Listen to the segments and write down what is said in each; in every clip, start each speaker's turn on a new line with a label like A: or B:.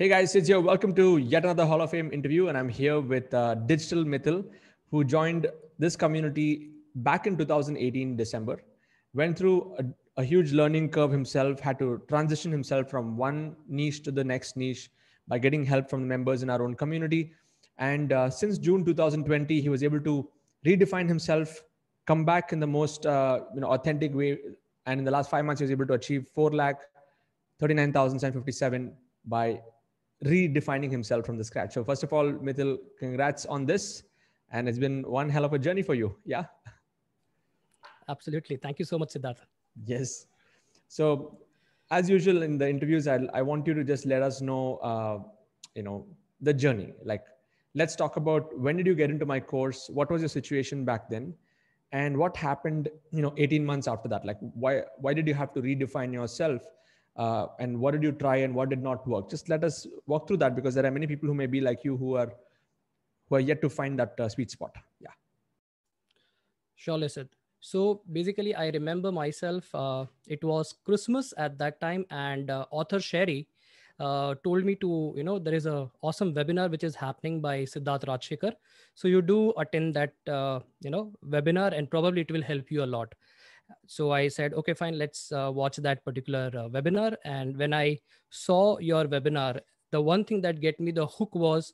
A: Hey guys, it's here. Welcome to yet another Hall of Fame interview. And I'm here with uh, Digital Mithil, who joined this community back in 2018, December. Went through a, a huge learning curve himself, had to transition himself from one niche to the next niche by getting help from the members in our own community. And uh, since June 2020, he was able to redefine himself, come back in the most uh, you know, authentic way. And in the last five months, he was able to achieve 4 lakh 39,757 by redefining himself from the scratch. So first of all, Mithil, congrats on this. And it's been one hell of a journey for you. Yeah.
B: Absolutely. Thank
A: you so much, Siddhartha. Yes. So as usual in the interviews, I, I want you to just let us know, uh, you know, the journey. Like, let's talk about when did you get into my course? What was your situation back then? And what happened, you know, 18 months after that? Like, why, why did you have to redefine yourself uh, and what did you try and what did not work just let us walk through that because there are many people who may be like you who are who are yet to find that uh, sweet spot yeah
B: sure listen so basically i remember myself uh, it was christmas at that time and uh, author sherry uh, told me to you know there is a awesome webinar which is happening by siddharth rajshekar so you do attend that uh, you know webinar and probably it will help you a lot so i said okay fine let's uh, watch that particular uh, webinar and when i saw your webinar the one thing that get me the hook was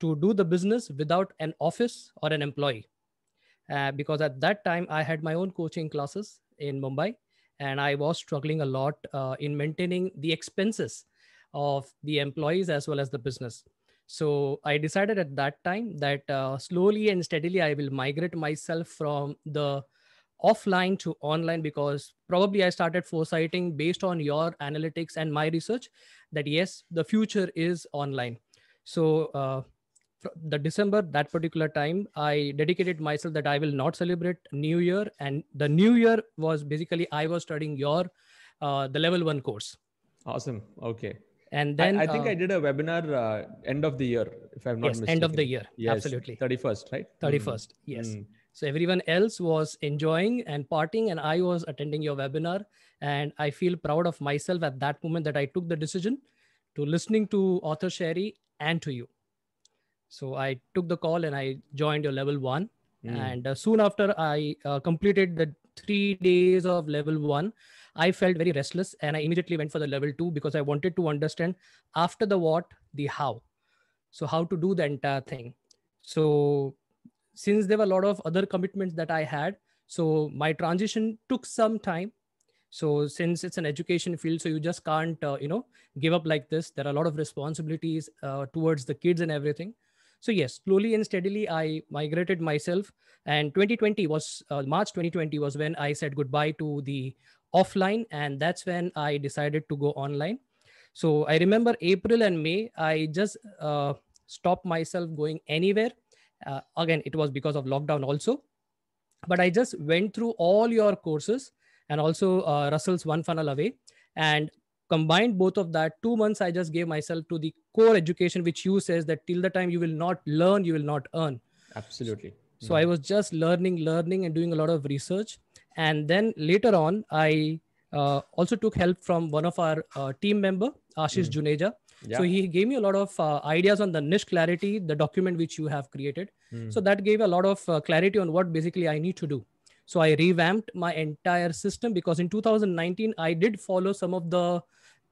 B: to do the business without an office or an employee uh, because at that time i had my own coaching classes in mumbai and i was struggling a lot uh, in maintaining the expenses of the employees as well as the business so i decided at that time that uh, slowly and steadily i will migrate myself from the offline to online because probably I started foresighting based on your analytics and my research that yes, the future is online. So uh, the December that particular time, I dedicated myself that I will not celebrate New Year, and the New Year was basically I was studying your uh, the level one course. Awesome. Okay. And then I, I think uh, I
A: did a webinar uh, end of the year, if I'm not yes, mistaken. End of the year. Yes, absolutely. 31st, right? 31st. Hmm. Mm. Yes. Mm
B: so everyone else was enjoying and partying, and I was attending your webinar. And I feel proud of myself at that moment that I took the decision to listening to author Sherry and to you. So I took the call and I joined your level one. Mm. And uh, soon after I uh, completed the three days of level one, I felt very restless and I immediately went for the level two because I wanted to understand after the what, the how. So, how to do the entire thing. So, since there were a lot of other commitments that I had, so my transition took some time. So since it's an education field, so you just can't, uh, you know, give up like this. There are a lot of responsibilities uh, towards the kids and everything. So yes, slowly and steadily, I migrated myself. And 2020 was uh, March 2020 was when I said goodbye to the offline, and that's when I decided to go online. So I remember April and May, I just uh, stopped myself going anywhere uh, again, it was because of lockdown also. But I just went through all your courses and also uh, Russell's One Funnel Away and combined both of that. Two months I just gave myself to the core education, which you says that till the time you will not learn, you will not earn.
A: Absolutely. So, mm-hmm. I
B: was just learning, learning, and doing a lot of research. And then later on, I uh, also took help from one of our uh, team member ashish mm. juneja yeah. so he gave me a lot of uh, ideas on the niche clarity the document which you have created mm. so that gave a lot of uh, clarity on what basically i need to do so i revamped my entire system because in 2019 i did follow some of the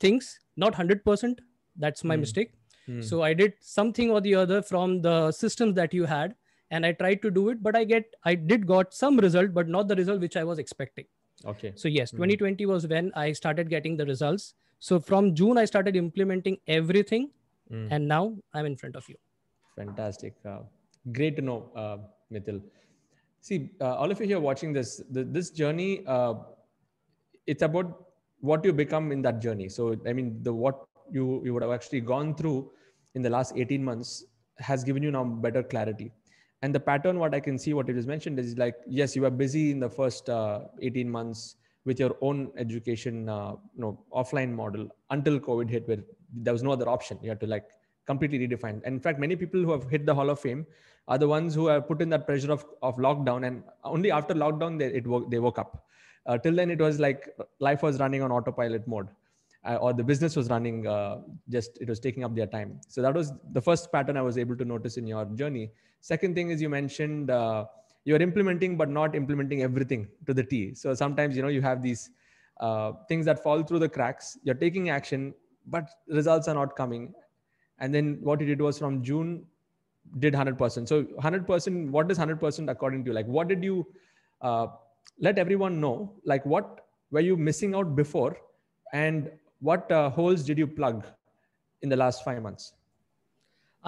B: things not 100% that's my mm. mistake mm. so i did something or the other from the systems that you had and i tried to do it but i get i did got some result but not the result which i was expecting
A: okay so yes 2020
B: hmm. was when i started getting the results so from June, I started implementing everything, mm. and now I'm in front of you.
A: Fantastic. Uh, great to know, uh, Mithil. See, uh, all of you here watching this, the, this journey, uh, it's about what you become in that journey. So, I mean, the what you, you would have actually gone through in the last 18 months has given you now better clarity. And the pattern, what I can see, what it is mentioned is like, yes, you were busy in the first uh, 18 months with your own education, uh, you know, offline model until COVID hit, where there was no other option. You had to like completely redefine. And in fact, many people who have hit the Hall of Fame are the ones who have put in that pressure of, of lockdown, and only after lockdown they it woke, they woke up. Uh, till then, it was like life was running on autopilot mode, uh, or the business was running uh, just it was taking up their time. So that was the first pattern I was able to notice in your journey. Second thing is you mentioned uh, you're implementing but not implementing everything to the t so sometimes you know you have these uh, things that fall through the cracks you're taking action but results are not coming and then what you did was from june did 100% so 100% what does 100% according to you like what did you uh, let everyone know like what were you missing out before and what uh, holes did you plug in the last five months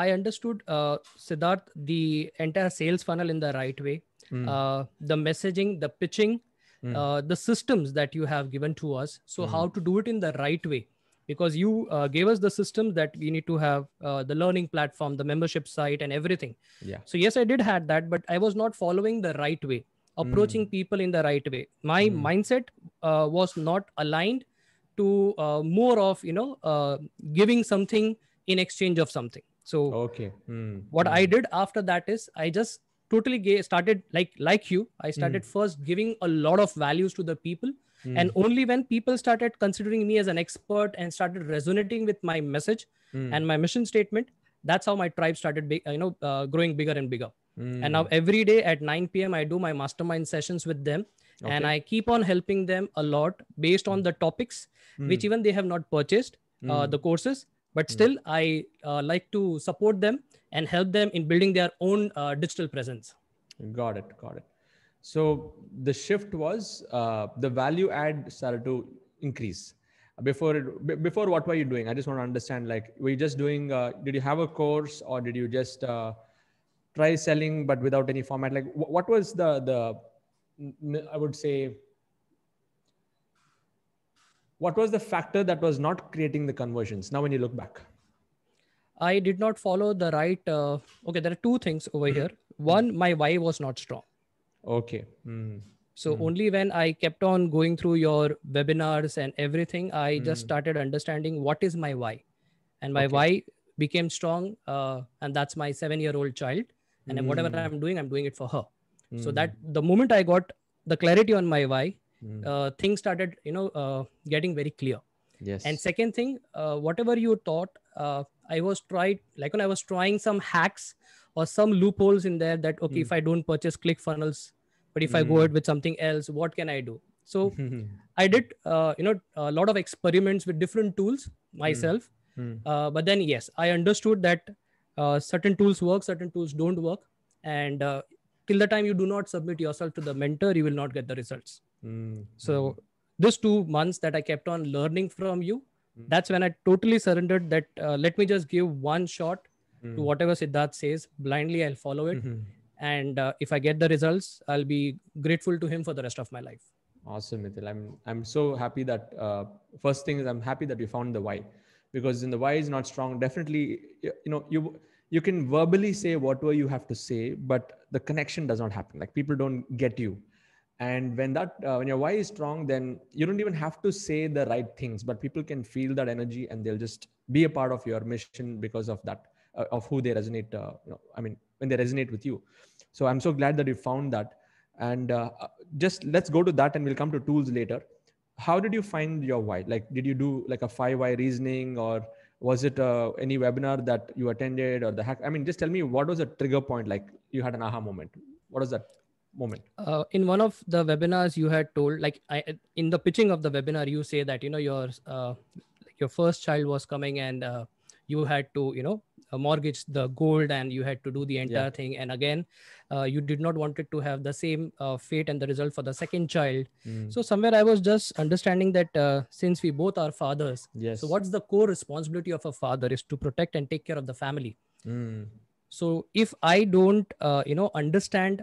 B: I understood, uh, Siddharth, the entire sales funnel in the right way. Mm. Uh, the messaging the pitching mm. uh, the systems that you have given to us so mm. how to do it in the right way because you uh, gave us the system that we need to have uh, the learning platform the membership site and everything yeah so yes i did had that but i was not following the right way approaching mm. people in the right way my mm. mindset uh, was not aligned to more of you know giving something in exchange of something so okay mm. what mm. i did after that is i just totally gay, started like like you i started mm. first giving a lot of values to the people mm. and only when people started considering me as an expert and started resonating with my message mm. and my mission statement that's how my tribe started be, uh, you know uh, growing bigger and bigger hmm. and now every day at 9 p.m i do my mastermind sessions with them okay. and i keep on helping them a lot based on hmm. the topics hmm. which even they have not purchased uh, the courses but hmm. still mm. i uh, like to support them and help them in building their own uh,
A: digital presence got it got it so the shift was uh, the value add started to increase before it, before what were you doing i just want to understand like were you just doing uh, did you have a course or did you just uh, try selling but without any format like what was the the i would say what was the factor that was not creating the conversions now when you look back i
B: did not follow the right uh, okay there are two things over mm-hmm. here one my why was not strong
A: okay mm. so mm.
B: only when i kept on going through your webinars and everything i mm. just started understanding what is my why and my okay. why became strong uh, and that's my 7 year old child and whatever mm. i'm doing i'm doing it for her so mm. that the moment i got the clarity on my why mm. uh, things started you know uh, getting very clear yes and second thing uh, whatever you thought, uh, i was tried like when i was trying some hacks or some loopholes in there that okay mm. if hmm. i don't purchase click funnels but if mm. i go hmm. ahead with something else what can i do so i did uh, you know a lot of experiments with different tools hmm. myself uh, but then yes i understood that certain tools work certain tools don't work and till the time you do not submit yourself to the mentor you will not get the results Mm-hmm. So those two months that I kept on learning from you, mm-hmm. that's when I totally surrendered that uh, let me just give one shot mm-hmm. to whatever Siddharth says. Blindly, I'll follow it. Mm-hmm. And uh, if I get the results, I'll be grateful to him for the rest of my life.
A: Awesome, Mithil. I'm, I'm so happy that uh, first thing is I'm happy that you found the why because in the why is not strong. Definitely, you, you know, you you can verbally say whatever you have to say, but the connection does not happen. Like people don't get you and when that uh, when your why is strong then you don't even have to say the right things but people can feel that energy and they'll just be a part of your mission because of that uh, of who they resonate uh, you know i mean when they resonate with you so i'm so glad that you found that and uh, uh, just let's go to that and we'll come to tools later how did you find your why like did you do like a five why reasoning or was it uh, any webinar that you attended or the hack i mean just tell me what was the trigger point like you had an aha moment what was that moment
B: uh, in one of the webinars you had told like I, in the pitching of the webinar you say that you know your uh, your first child was coming and uh, you had to you know uh, mortgage the gold and you had to do the entire yeah. thing and again uh, you did not wanted to have the same uh, fate and the result for the second child mm. so somewhere i was just understanding that since we both are fathers yes. so what's the core responsibility of a father is to protect and take care of the family mm so if i don't uh, you know understand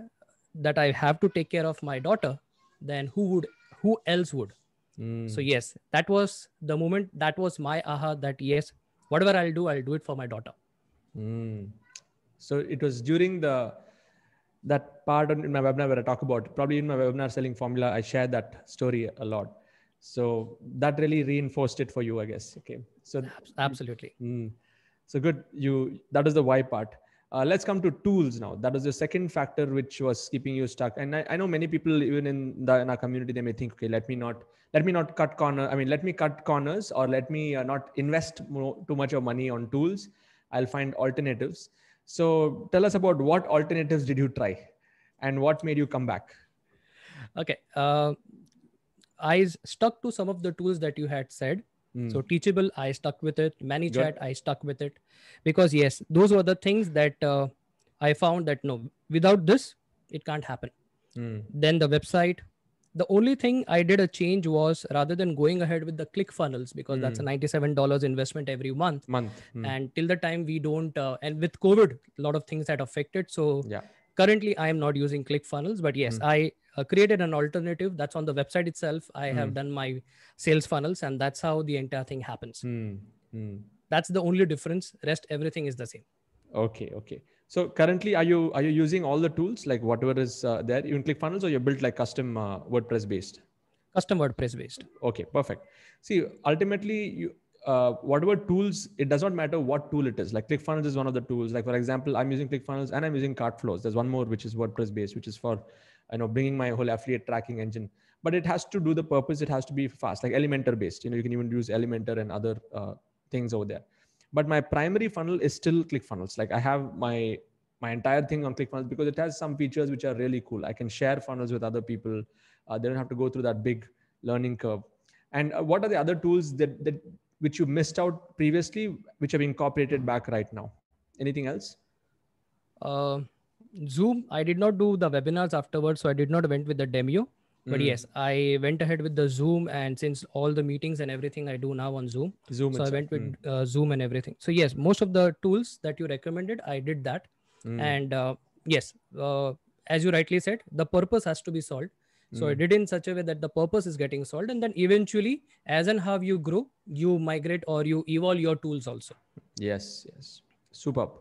B: that I have to take care of my daughter, then who would who else would? Mm. So yes, that was the moment that was my aha that yes,
A: whatever I'll do, I'll do it for my daughter. Mm. So it was during the that part in my webinar where I talk about probably in my webinar selling formula, I share that story a lot. So that really reinforced it for you, I guess. Okay. So absolutely. Mm. So good. You that is the why part. Uh, let's come to tools now. That was the second factor which was keeping you stuck. And I, I know many people, even in, the, in our community, they may think, okay, let me not let me not cut corner. I mean, let me cut corners, or let me uh, not invest more, too much of money on tools. I'll find alternatives. So tell us about what alternatives did you try, and what made you come back?
B: Okay, uh, I stuck to some of the tools that you had said. Mm. So Teachable, I stuck with it. ManyChat, I stuck with it because yes, those were the things that uh, I found that no, without this, it can't happen. Mm. Then the website. The only thing I did a change was rather than going ahead with the click funnels because mm. that's a hmm. $97 investment every month. Month. Hmm. And till the time we don't, uh, and with COVID, a lot of things that affected. So yeah currently i am not using click funnels, but yes mm. i uh, created an alternative that's on the website itself i mm. have hmm. done my sales funnels and that's how the entire thing happens mm. Mm. that's the only difference rest everything is the same
A: okay okay so currently are you are you using all the tools like whatever is uh, there click clickfunnels or you built like custom uh, wordpress based custom wordpress based okay perfect see ultimately you uh, whatever tools, it does not matter what tool it is. Like ClickFunnels is one of the tools. Like for example, I'm using ClickFunnels and I'm using Cartflows. There's one more which is WordPress based, which is for you know bringing my whole affiliate tracking engine but it has to do the purpose it has to be fast like elementor based you know you can even use elementor and other uh, things over there but my primary funnel is still clickfunnels like i have my my entire thing on clickfunnels because it has some features which are really cool i can share funnels with other people uh, they don't have to go through that big learning curve and uh, what are the other tools that, that which you missed out previously which have incorporated back right now anything else uh,
B: Zoom, I did not do the webinars afterwards, so I did not went with the demo. But mm. yes, I went ahead with the Zoom, and since all the meetings and everything I do now on Zoom, Zoom so itself. I went with mm. uh, Zoom and everything. So yes, most of the tools that you recommended, I did that, mm. and uh, yes, uh, as you rightly said, the purpose has to be solved. So I hmm. did in such a way that the purpose is getting solved, and then eventually, as and how you grow, you migrate or you evolve your tools also.
A: Yes, yes, superb.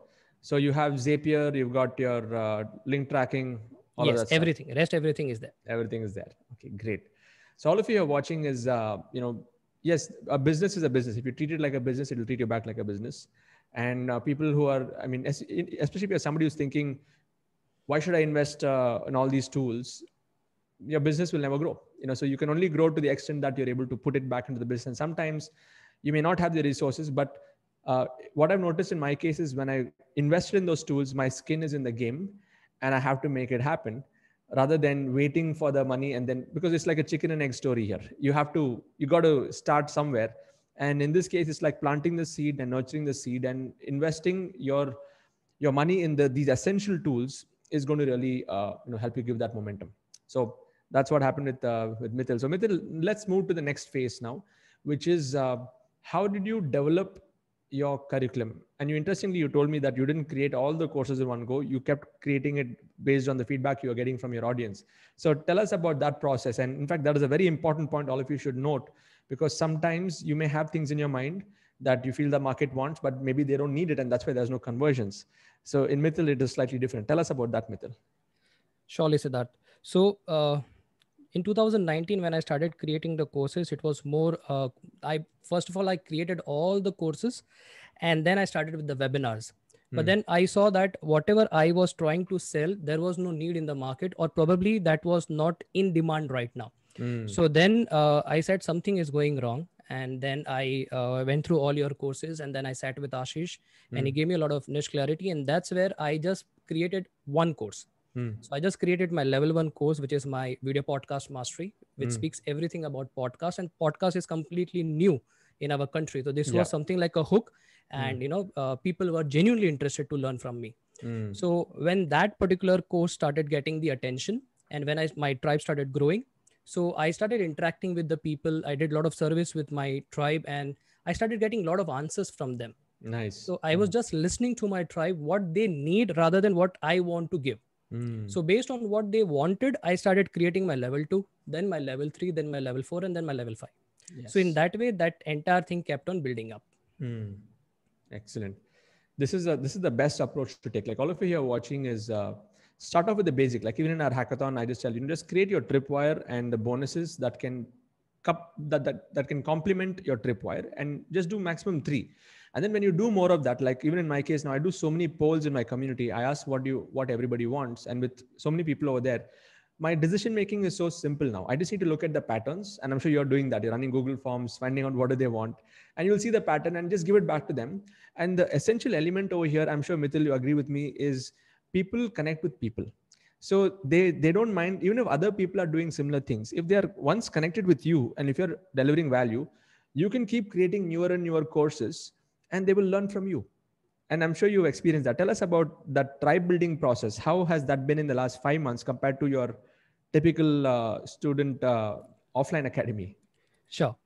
A: So you have Zapier, you've got your uh, link tracking. yes, everything. Stuff. Rest everything is there. Everything is there. Okay, great. So all of you are watching is, uh, you know, yes, a business is a business. If you treat it like a business, it'll treat you back like a business. And uh, people who are, I mean, especially if you're somebody who's thinking, why should I invest uh, in all these tools? Your business will never grow. You know, so you can only grow to the extent that you're able to put it back into the business. And sometimes you may not have the resources, but uh, what I've noticed in my case is when I invested in those tools, my skin is in the game and I have to make it happen rather than waiting for the money. And then, because it's like a chicken and egg story here, you have to, you got to start somewhere. And in this case, it's like planting the seed and nurturing the seed and investing your, your money in the, these essential tools is going to really uh, you know, help you give that momentum. So that's what happened with, uh, with Mithil. So Mithil, let's move to the next phase now, which is uh, how did you develop your curriculum and you interestingly you told me that you didn't create all the courses in one go you kept creating it based on the feedback you are getting from your audience so tell us about that process and in fact that is a very important point all of you should note because sometimes you may have things in your mind that you feel the market wants but maybe they don't need it and that's why there's no conversions so in mithil it is slightly different tell us about that mithil
B: surely that. so uh, in 2019 when i started creating the courses it was more uh, i first of all i created all the courses and then i started with the webinars mm. but hmm. then i saw that whatever i was trying to sell there was no need in the market or probably that was not in demand right now mm. so then uh, i said something is going wrong and then i uh, went through all your courses and then i sat with ashish mm. and he hmm. gave me a lot of niche clarity and that's where i just created one course Hmm. So I just created my level one course, which is my video podcast mastery, which mm. speaks everything about podcast. And podcast is completely new in our country. So this yeah. was something like a hook, and mm. you know, uh, people were genuinely interested to learn from me. Hmm. So when that particular course started getting the attention, and when I my tribe started growing, so I started interacting with the people. I did a lot of service with my tribe, and I started getting a lot of answers from them. Nice. So I hmm. was just listening to my tribe, what they need rather than what I want to give. Hmm. So based on what they wanted, I started creating my level two, then my level three, then my level four, and then my level five. Yes. So in that way, that entire thing kept on building up.
A: Mm. Excellent. This is a, this is the best approach to take. Like all of you here watching is uh, start off with the basic. Like even in our hackathon, I just tell you just create your tripwire and the bonuses that can cup that that, that can complement your tripwire and just do maximum three and then when you do more of that like even in my case now i do so many polls in my community i ask what do you what everybody wants and with so many people over there my decision making is so simple now i just need to look at the patterns and i'm sure you're doing that you're running google forms finding out what do they want and you'll see the pattern and just give it back to them and the essential element over here i'm sure mithil you agree with me is people connect with people so they they don't mind even if other people are doing similar things if they are once connected with you and if you're delivering value you can keep creating newer and newer courses and they will learn from you and i'm sure you've experienced that tell us about that tribe building process how has that been in the last five months compared to your typical uh, student uh, offline academy sure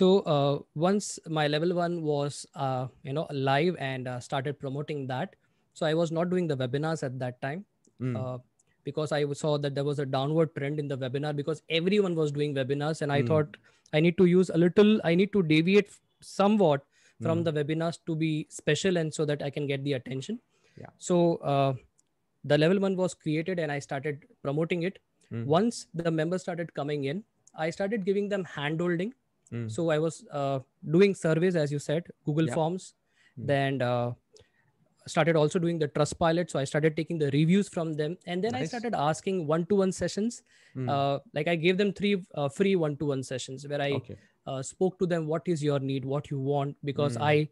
A: so uh, once my level one was uh, you know
B: live and uh, started promoting that so i was not doing the webinars at that time mm. because i saw that there was a downward trend in the webinar because everyone was doing webinars and i mm. thought i need to use a little i need to deviate somewhat from mm. the webinars to be special and so that I can get the attention. Yeah. So uh, the level one was created and I started promoting it. Mm. Once the members started coming in, I started giving them handholding. Mm. So I was uh, doing surveys, as you said, Google yeah. Forms, hmm. then uh, started also doing the trust pilot so i started taking the reviews from them and then nice. i started asking one-to-one sessions mm. uh, like i gave them three uh, free one-to-one sessions where i okay. Uh, spoke to them what is your need what you want because mm. i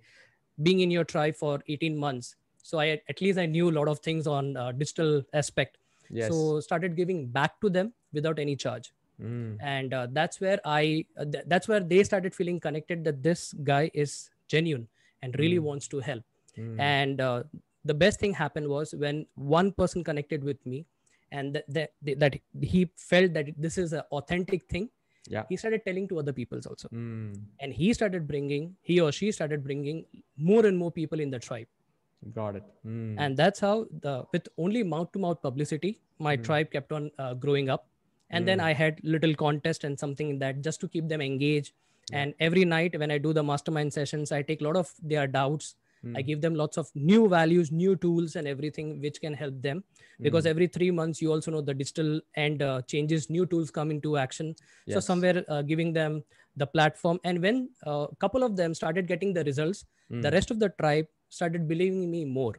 B: being in your tribe for 18 months so i at least i knew a lot of things on uh, digital aspect yes. so started giving back to them without any charge mm. and uh, that's where i uh, th- that's where they started feeling connected that this guy is genuine and really mm. wants to help hmm. and uh, the best thing happened was when one person connected with me and that, that he felt that this is an authentic thing yeah he started telling to other peoples also mm. and he started bringing he or she started bringing more and more people in the tribe got it mm. and that's how the with only mouth to mouth publicity my mm. tribe kept on uh, growing up and then hmm. i had little contest and something in that just to keep them engaged and every night when i do the mastermind sessions i take a lot of their doubts Mm. I hmm. give them lots of new values, new tools, and everything which can help them. Because mm. every three months, you also know the digital and uh, changes, new tools come into action. Yes. So somewhere uh, giving them the platform, and when a uh, couple of them started getting the results, mm. the rest of the tribe started believing me more,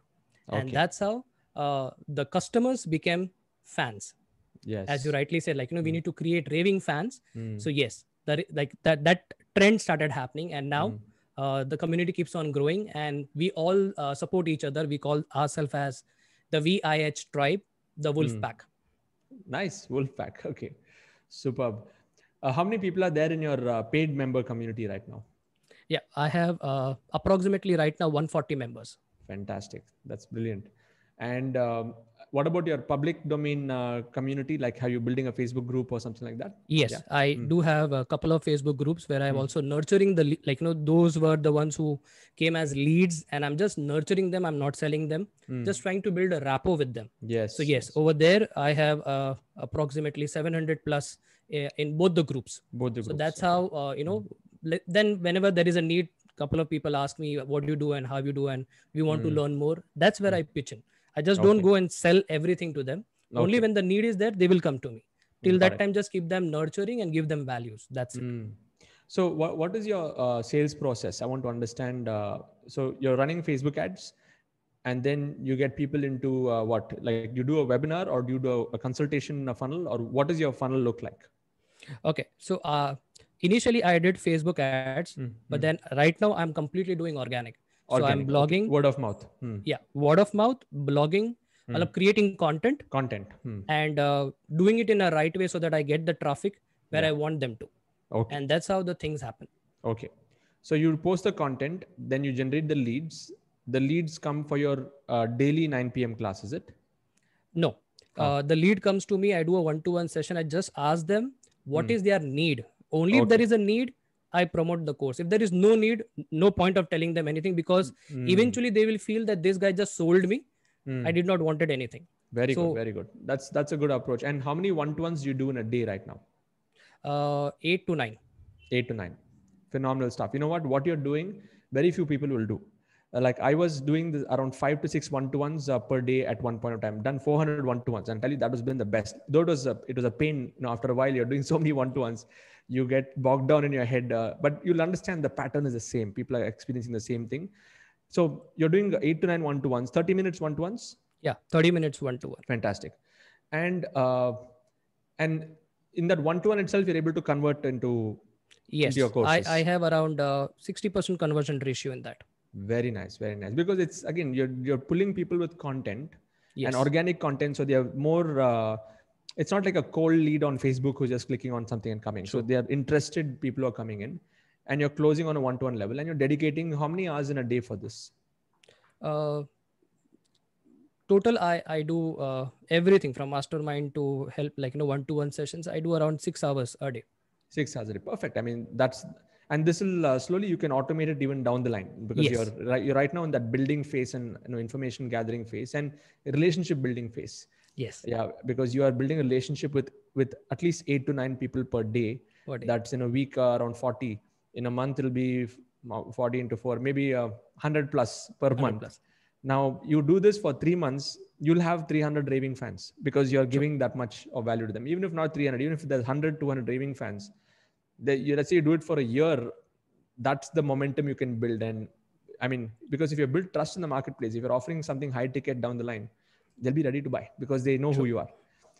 B: okay. and that's how uh, the customers became fans. Yes, as you rightly said, like you know, we hmm. need to create raving fans. Hmm. So yes, that like that that trend started happening, and now uh, the community keeps on growing and we all uh, support each other we call ourselves as the vih tribe the wolf mm.
A: pack nice wolf pack okay superb uh, how many people are there in your uh, paid member community right now
B: yeah i have uh, approximately right now
A: 140 members fantastic that's brilliant and um, what about your public domain uh, community like have you building a facebook group or something like that yes yeah.
B: i mm. do have a couple of facebook groups where i'm mm. also nurturing the like you know those were the ones who came as leads and i'm just nurturing them i'm not selling them mm. just trying to build a rapport with them yes so yes over there i have uh, approximately 700 plus uh, in both the groups both the groups so that's how uh, you know hmm. then whenever there is a need couple of people ask me what do you do and how you do and we want mm. to hmm. learn more that's where mm. i pitch in i just okay. don't go and sell everything to them okay. only when the need is there they will come to me till that it. time just keep them nurturing and give them values that's it hmm.
A: so what, what is your uh, sales process i want to understand uh, so you're running facebook ads and then you get people into uh, what like you do a webinar or do you do a consultation in a funnel or what does your funnel look like okay so uh,
B: initially i did facebook ads mm-hmm. but hmm. then right now i'm completely doing organic so i'm blogging word of mouth hmm. yeah word of mouth blogging hmm. creating content content hmm. and uh, doing it in a right way so that i get the traffic where yeah. i want them to okay and that's how the things happen
A: okay so you post the content then you generate the leads the leads come for your uh, daily 9 p.m class is it no
B: oh. uh, the lead comes to me i do a one-to-one session i just ask them what hmm. is their need only okay. if there is a need I promote the course. If there is no need, no point of telling them anything because mm. Hmm. eventually they will feel that this guy just sold me. Mm. I did not wanted anything.
A: Very so, good, very good. That's that's a good approach. And how many one-to-ones you do in a day right now? Uh, eight to nine. Eight to nine. Phenomenal stuff. You know what? What you're doing, very few people will do. Uh, like I was doing this around five to six one-to-ones uh, per day at one point of time. Done 400 one-to-ones, and tell you that was been the best. Though it was a, it was a pain. You know, after a while, you're doing so many one-to-ones you get bogged down in your head uh, but you'll understand the pattern is the same people are experiencing the same thing so you're doing 8 to 9 one to ones 30 minutes one to ones yeah 30 minutes one to one fantastic and uh, and in that one to one itself you're able to convert into yes into your courses. I, I have
B: around uh, 60% conversion ratio in that
A: very nice very nice because it's again you're you're pulling people with content yes. and organic content so they have more uh, it's not like a cold lead on Facebook who's just clicking on something and coming. Sure. So they are interested people are coming in, and you're closing on a one-to-one level, and you're dedicating how many hours in a day for this? Uh, total, I I do
B: uh, everything from mastermind to help, like you know, one-to-one sessions. I do around six hours a day. Six hours a day, perfect.
A: I mean, that's and this will uh, slowly you can automate it even down the line because yes. you're right, you're right now in that building phase and you know, information gathering phase and relationship building phase yes yeah because you are building a relationship with with at least 8 to 9 people per day, per day. that's in a week uh, around 40 in a month it'll be 40 into 4 maybe uh, 100 plus per 100 month plus. now you do this for 3 months you'll have 300 raving fans because you're giving sure. that much of value to them even if not 300 even if there's 100 200 raving fans they, you, let's say you do it for a year that's the momentum you can build and i mean because if you build trust in the marketplace if you're offering something high ticket down the line they'll be ready to buy because they know who you are.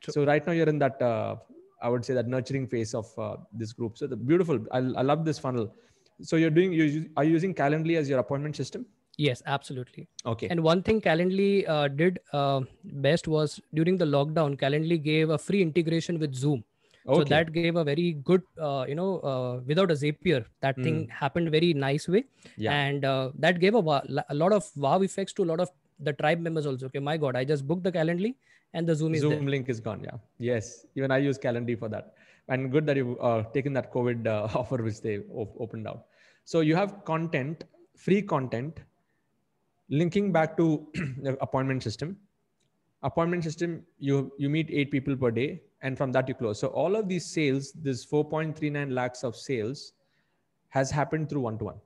A: So right now you're in that uh, I would say that nurturing phase of uh, this group. So the beautiful, I, I love this funnel. So you're doing you are you using Calendly as your appointment system? Yes,
B: absolutely.
A: Okay. And one thing Calendly
B: uh, did uh, best was during the lockdown, Calendly gave a free integration with Zoom. Okay. So that gave a very good, uh, you know, uh, without a Zapier, that mm. thing happened very nice way, yeah. and uh, that gave a, a
A: lot of wow effects to a lot of the tribe members also okay my god i just booked the calendly and the zoom, zoom link is gone yeah yes even i use calendly for that and good that you've uh, taken that covid uh, offer which they op- opened out so you have content free content linking back to the appointment system appointment system you you meet eight people per day and from that you close so all of these sales this 4.39 lakhs of sales has happened through one to one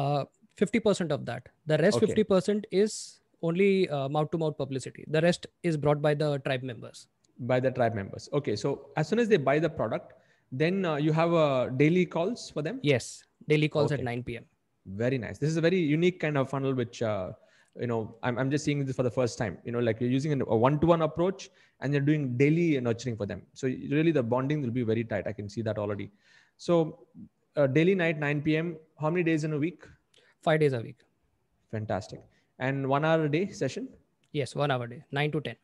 A: uh, 50% of that. The rest okay. 50% is only mouth to mouth publicity. The rest is brought by the tribe members. By the tribe members. Okay. So as soon as they buy the product, then uh, you have uh, daily calls for them yes daily calls okay. at 9 p.m very nice this is a very unique kind of funnel which uh, you know I'm, I'm just seeing this for the first time you know like you're using a one-to-one approach and you're doing daily nurturing for them so really the bonding will be very tight i can see that already so uh, daily night 9 p.m how many days in a week five days a week. Fantastic. And one hour a day session? Yes, one hour a day, nine to 10.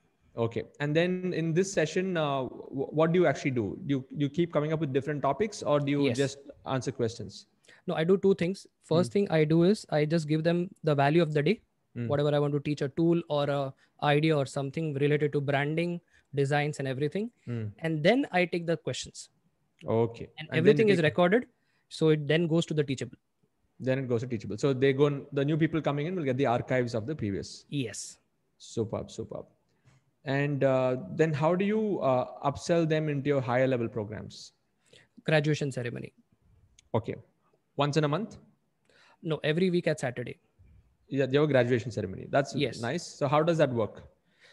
A: Okay. And then in this session, uh, what do you actually do? Do you, you keep coming up with different topics or do you yes. just answer questions?
B: No, I do two things. First mm. thing I do is I just give them the value of the day, mm. whatever I want to teach a tool or a idea or something related to branding, designs and everything. Mm. And then I take the questions.
A: Okay. And, and everything take... is recorded. So it then goes to the teachable then it goes to teachable so they go the new people coming in will get the archives of the previous yes superb superb and uh, then how do you uh, upsell them into your higher level programs graduation ceremony okay once in a month no every week at saturday yeah they have graduation ceremony that's yes. nice so how does that work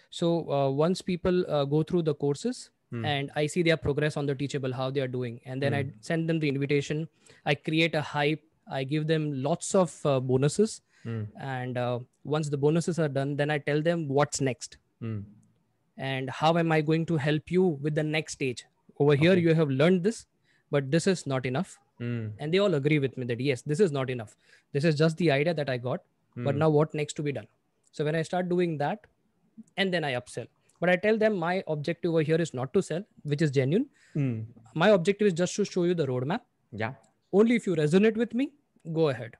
A: so uh, once people
B: uh, go through the courses Hmm. and i see their progress on the teachable how they are doing and then hmm. i send them the invitation i create a hype I give them lots of uh, bonuses. Mm. And uh, once the bonuses are done, then I tell them what's next mm. and how am I going to help you with the next stage. Over okay. here, you have learned this, but this is not enough. Mm. And they all agree with me that yes, this is not enough. This is just the idea that I got, but hmm. now what next to be done? So when I start doing that, and then I upsell. But I tell them my objective over here is not to sell, which is genuine. Hmm. My objective is just to show you the roadmap. Yeah. Only if you resonate with me, go ahead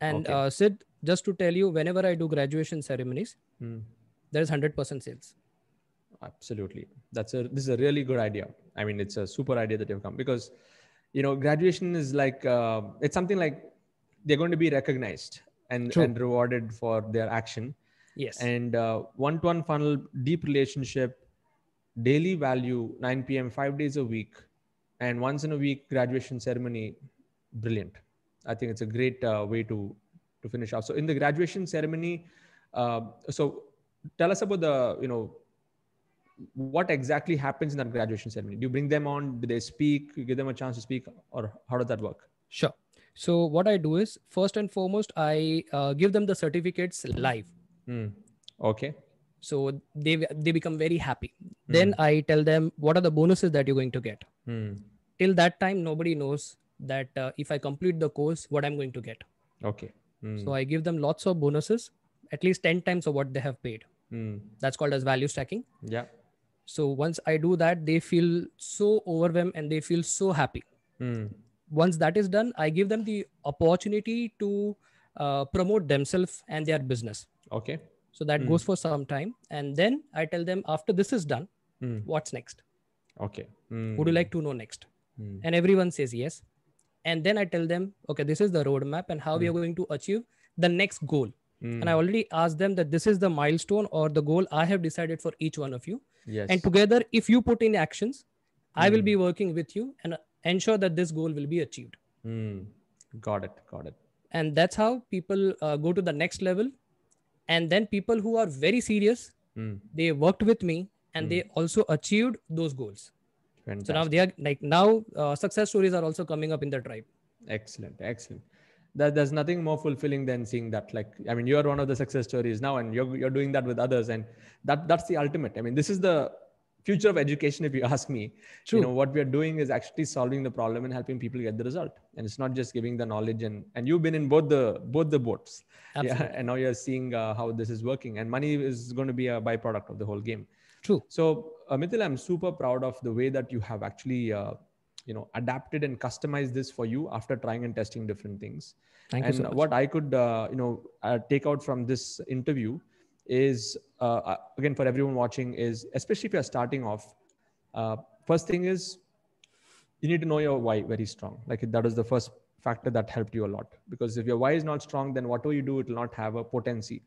B: and okay. uh, sid just to tell you whenever i do graduation ceremonies mm. there is 100% sales
A: absolutely that's a this is a really good idea i mean it's a super idea that you've come because you know graduation is like uh, it's something like they're going to be recognized and, True. and rewarded for their action yes and uh, one-to-one funnel deep relationship daily value 9 p.m five days a week and once in a week graduation ceremony brilliant I think it's a great uh, way to to finish off. So in the graduation ceremony, uh, so tell us about the you know what exactly happens in that graduation ceremony? Do you bring them on? Do they speak? You give them a chance to speak, or how does that work? Sure. So what I do is first and foremost, I
B: uh, give them the certificates live. Mm. Okay. So they they become very happy. Mm. Then I tell them what are the bonuses that you're going to get. Mm. Till that time, nobody knows that uh, if I complete the course, what I'm going to get.
A: Okay. Mm. So I
B: give them lots of bonuses, at least 10 times of what they have paid. Mm. That's called as value stacking. Yeah. So once I do that, they feel so overwhelmed and they feel so happy. Mm. Once that is done, I give them the opportunity to uh, promote themselves and their business. Okay. So that hmm. goes for some time. And then I tell them after this is done, hmm. what's next?
A: Okay. Hmm. Would you like to know next? And
B: everyone says yes and then i tell them okay this is the roadmap and how mm. we are hmm. going to achieve the next goal mm. and i already asked them that this is the milestone or the goal i have decided for each one of you yes. and together if you put in actions i will hmm. be working with you and ensure that this goal will be achieved
A: hmm. got it got it
B: and that's how people uh, go to the next level and then people who are very serious mm. they worked with me and mm. they also achieved those goals Fantastic. So now they are like now uh, success
A: stories are also coming up in the tribe. Excellent, excellent. That, there's nothing more fulfilling than seeing that. Like, I mean, you are one of the success stories now, and you're you're doing that with others, and that that's the ultimate. I mean, this is the future of education if you ask me True. you know what we are doing is actually solving the problem and helping people get the result and it's not just giving the knowledge and and you've been in both the both the boats Absolutely. yeah and now you're seeing uh, how this is working and money is going to be a byproduct of the whole game True. So, uh, Mithil, I'm super proud of the way that you have actually, uh, you know, adapted and customized this for you after trying and testing different things. Thank and you. And what I could, uh, you know, uh, take out from this interview is, uh, uh, again, for everyone watching, is especially if you're starting off, uh, first thing is you need to know your why very strong. Like that is the first factor that helped you a lot. Because if your why is not strong, then whatever you do, it will not have a potency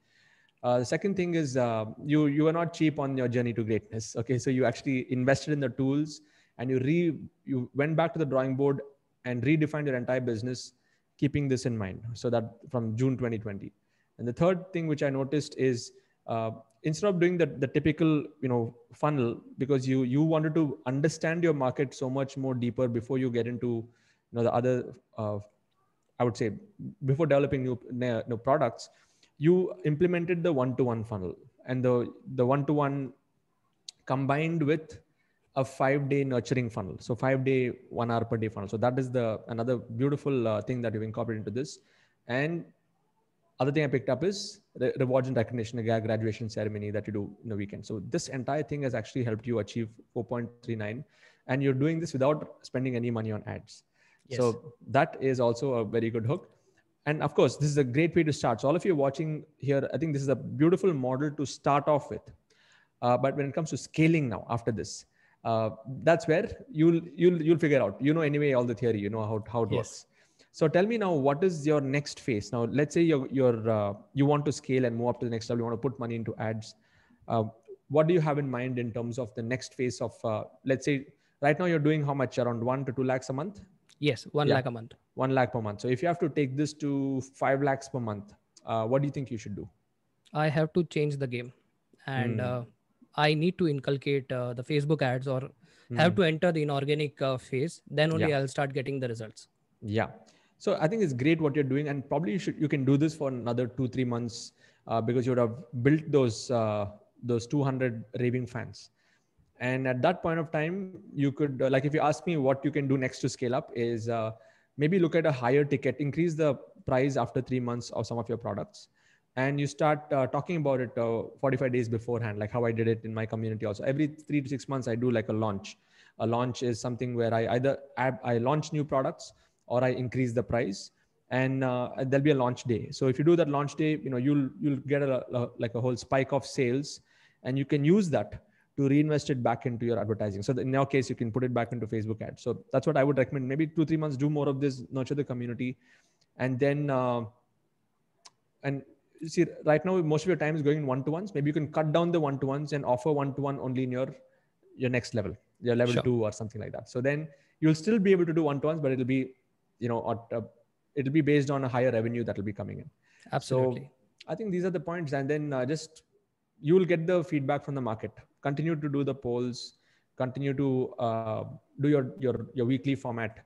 A: uh, the second thing is uh, you you were not cheap on your journey to greatness. Okay, so you actually invested in the tools and you re you went back to the drawing board and redefined your entire business, keeping this in mind. So that from June 2020. And the third thing which I noticed is uh, instead of doing the, the typical you know funnel because you you wanted to understand your market so much more deeper before you get into you know the other uh, I would say before developing new, new products you implemented the one-to-one funnel and the the one-to-one combined with a five-day nurturing funnel. So five-day, one-hour per day funnel. So that is the another beautiful uh, thing that you have incorporated into this. And other thing I picked up is the rewards and recognition, the graduation ceremony that you do in the weekend. So this entire thing has actually helped you achieve 4.39, and you're doing this without spending any money on ads. Yes. So that is also a very good hook and of course this is a great way to start so all of you watching here i think this is a beautiful model to start off with uh, but when it comes to scaling now after this uh, that's where you'll you'll you'll figure out you know anyway all the theory you know how, how it yes. works so tell me now what is your next phase now let's say you're, you're uh, you want to scale and move up to the next level you want to put money into ads uh, what do you have in mind in terms of the next phase of uh, let's say right now you're doing how much around 1 to 2 lakhs a month yes 1 yeah. lakh a month 1 lakh per month so if you have to take this to 5 lakhs per month uh, what do you think you should do
B: i have to change the game and mm. uh, i need to inculcate uh, the facebook ads or mm. have to enter the inorganic uh, phase then only yeah. i'll start getting the results
A: yeah so i think it's great what you're doing and probably you should you can do this for another 2 3 months uh, because you would have built those uh, those 200 raving fans and at that point of time you could like if you ask me what you can do next to scale up is maybe look at a higher ticket, increase the price after three months of some of your products. And you start uh, talking about it uh, 45 days beforehand, like how I did it in my community also. Every three to six months, I do like a launch. A launch is something where I either add, I launch new products or I increase the price and uh, there'll be a launch day. So if you do that launch day, you know, you'll, you'll get a, a like a whole spike of sales and you can use that to reinvest it back into your advertising. So in your case, you can put it back into Facebook ads. So that's what I would recommend. Maybe two three months, do more of this, nurture the community, and then uh, and see right now most of your time is going in one to ones. Maybe you can cut down the one to ones and offer one to one only in your your next level, your level sure. two or something like that. So then you'll still be able to do one to ones, but it'll be you know at, uh, it'll be based on a higher revenue that will be coming in. Absolutely. So, I think these are the points, and then uh, just you will get the feedback from the market. Continue to do the polls. Continue to uh, do your your your weekly format.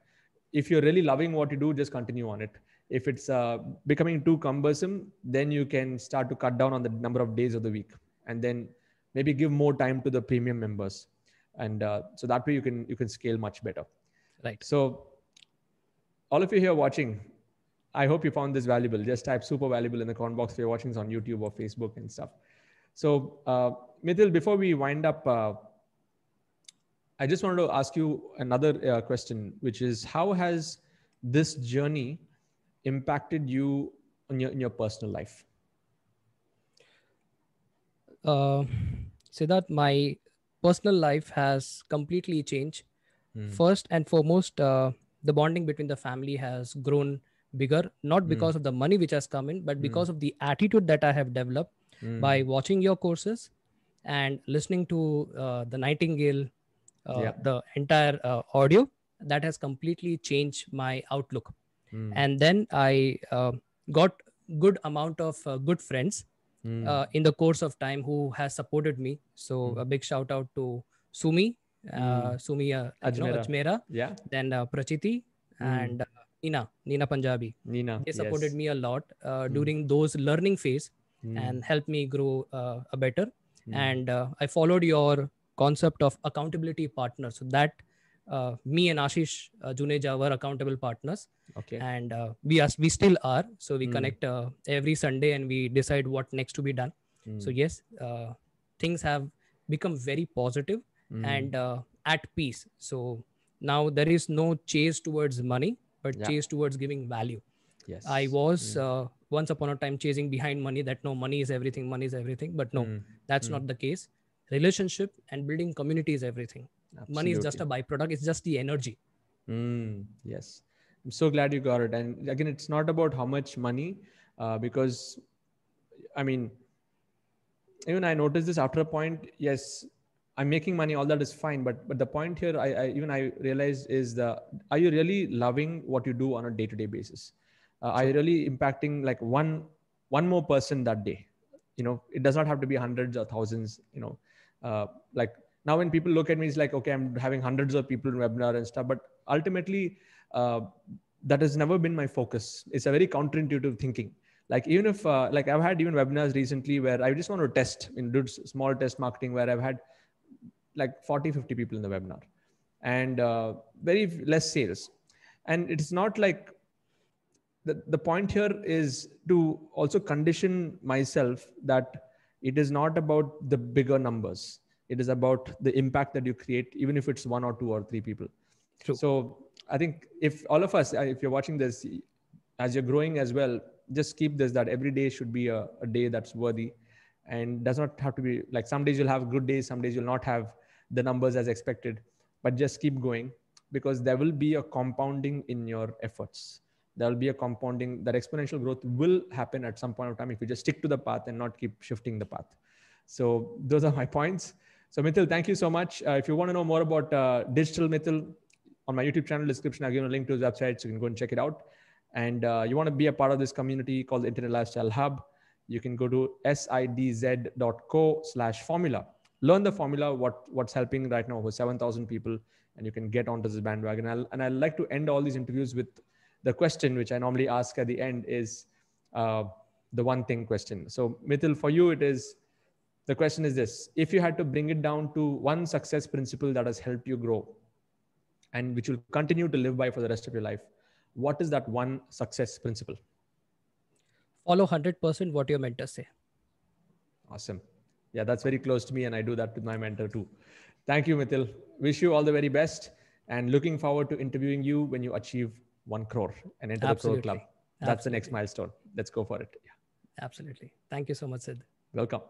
A: If you're really loving what you do, just continue on it. If it's uh, becoming too cumbersome, then you can start to cut down on the number of days of the week, and then maybe give more time to the premium members, and uh, so that way you can you can scale much better. Right. So, all of you here watching, I hope you found this valuable. Just type super valuable in the comment box if you're watching this on YouTube or Facebook and stuff. So, uh, Mithil, before we wind up, uh, I just wanted to ask you another uh, question, which is how has this journey impacted you in your, in your personal life?
B: Uh, so that my personal life has completely changed. Mm. First and foremost, uh, the bonding between the family has grown bigger, not hmm. because mm. of the money which has come in, but hmm. because mm. of the attitude that I have developed mm. by hmm. watching your courses and listening to uh, the nightingale uh, yeah. the entire uh, audio that has completely changed my outlook mm. and then i uh, got good amount of uh, good friends mm. in the course of time who has supported me so mm. a big shout out to sumi hmm. sumi Ajmera. Ajmera. yeah then prachiti hmm. and Nina, Nina Punjabi. Nina. They supported yes. me a lot during those learning phase mm. and help me grow uh, a better. Mm. And uh, I followed your concept of accountability partners. So that uh, me and Ashish uh, Juneja were accountable partners. Okay. And uh, we are we still are. So we mm. connect uh, every Sunday and we decide what next to be done. Mm. So yes, uh, things have become very positive mm. and uh, at peace. So now there is no chase towards money, but yeah. chase towards giving value. Yes. I was hmm. uh, once upon a time chasing behind money that no money is everything money is everything but no mm. that's mm. not the case relationship and building community is everything Absolutely. money is just
A: a byproduct it's just the energy mm. yes i'm so glad you got it and again it's not about how much money uh, because i mean even i noticed this after a point yes i'm making money all that is fine but but the point here i, I even i realized is the are you really loving what you do on a day-to-day basis uh, are really impacting like one one more person that day you know it does not have to be hundreds or thousands you know uh, like now when people look at me it's like okay i'm having hundreds of people in webinar and stuff but ultimately uh, that has never been my focus it's a very counterintuitive thinking like even if uh, like i've had even webinars recently where i just want to test in do small test marketing where i've had like 40 50 people in the webinar and uh, very less sales and it's not like the, the point here is to also condition myself that it is not about the bigger numbers it is about the impact that you create even if it's one or two or three people True. so i think if all of us if you're watching this as you're growing as well just keep this that every day should be a, a day that's worthy and does not have to be like some days you'll have good days some days you'll not have the numbers as expected but just keep going because there will be a compounding in your efforts there will be a compounding that exponential growth will happen at some point of time if you just stick to the path and not keep shifting the path so those are my points so mithil thank you so much uh, if you want to know more about uh, digital mithil on my youtube channel description i've given a link to his website so you can go and check it out and uh, you want to be a part of this community called the internet lifestyle hub you can go to sidz.co slash formula learn the formula what what's helping right now over 7000 people and you can get onto this bandwagon and, I'll, and i like to end all these interviews with the question which I normally ask at the end is uh, the one thing question. So Mithil, for you, it is the question is this: If you had to bring it down to one success principle that has helped you grow, and which you'll continue to live by for the rest of your life, what is that one success principle? Follow hundred percent
B: what your mentors say.
A: Awesome. Yeah, that's very close to me, and I do that with my mentor too. Thank you, Mithil. Wish you all the very best and looking forward to interviewing you when you achieve one crore and enter Absolutely. the crore club. That's Absolutely. the next milestone. Let's go for it. Yeah.
B: Absolutely. Thank you so much, Sid.
A: Welcome.